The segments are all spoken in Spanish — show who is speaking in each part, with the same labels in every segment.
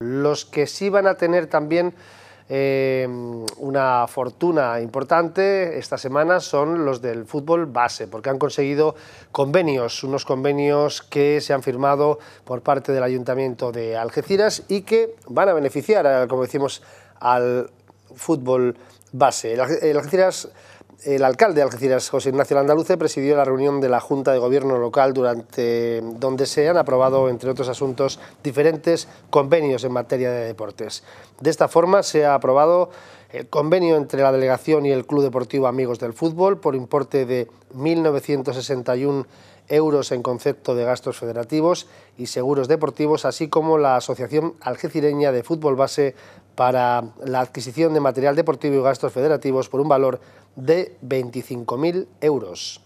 Speaker 1: Los que sí van a tener también eh, una fortuna importante esta semana son los del fútbol base, porque han conseguido convenios, unos convenios que se han firmado por parte del Ayuntamiento de Algeciras y que van a beneficiar, eh, como decimos, al fútbol base. El Algeciras el alcalde de Algeciras, José Ignacio Landaluce, presidió la reunión de la Junta de Gobierno local durante donde se han aprobado, entre otros asuntos, diferentes convenios en materia de deportes. De esta forma se ha aprobado el convenio entre la delegación y el Club Deportivo Amigos del Fútbol por importe de 1.961 euros en concepto de gastos federativos y seguros deportivos, así como la Asociación Algecireña de Fútbol Base para la adquisición de material deportivo y gastos federativos por un valor de 25.000 euros.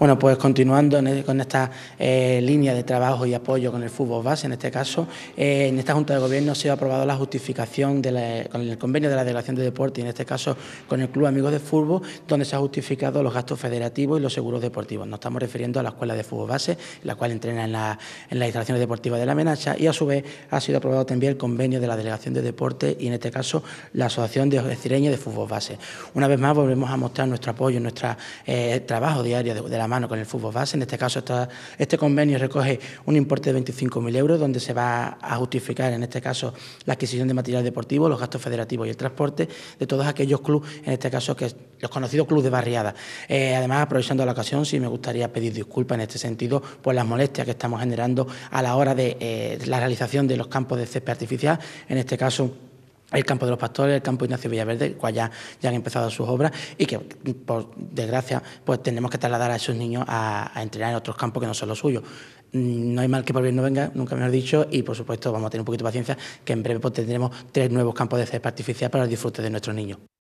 Speaker 2: Bueno, pues continuando con esta eh, línea de trabajo y apoyo con el fútbol base, en este caso, eh, en esta Junta de Gobierno se ha aprobado la justificación de con el convenio de la Delegación de Deporte y en este caso con el Club Amigos de Fútbol, donde se han justificado los gastos federativos y los seguros deportivos. Nos estamos refiriendo a la Escuela de Fútbol Base, la cual entrena en, la, las instalaciones deportivas de la Menacha y a su vez ha sido aprobado también el convenio de la Delegación de Deporte y en este caso la Asociación de Cireños de Fútbol Base. Una vez más volvemos a mostrar nuestro apoyo, nuestro eh, trabajo diario de la mano con el fútbol base. En este caso, este convenio recoge un importe de 25.000 euros, donde se va a justificar, en este caso, la adquisición de material deportivo, los gastos federativos y el transporte de todos aquellos clubes, en este caso, que los conocidos clubes de barriada. Eh, además, aprovechando la ocasión, sí me gustaría pedir disculpas en este sentido por las molestias que estamos generando a la hora de eh, la realización de los campos de césped artificial, en este caso el campo de los pastores, el campo Ignacio Villaverde, cual ya, ya han empezado sus obras y que, por desgracia, pues tenemos que trasladar a esos niños a, entrenar en otros campos que no son los suyos. Mm, no hay mal que por bien no venga, nunca me mejor dicho, y por supuesto vamos a tener un poquito de paciencia, que en breve pues, tendremos tres nuevos campos de césped artificial para el disfrute de nuestros
Speaker 1: niños.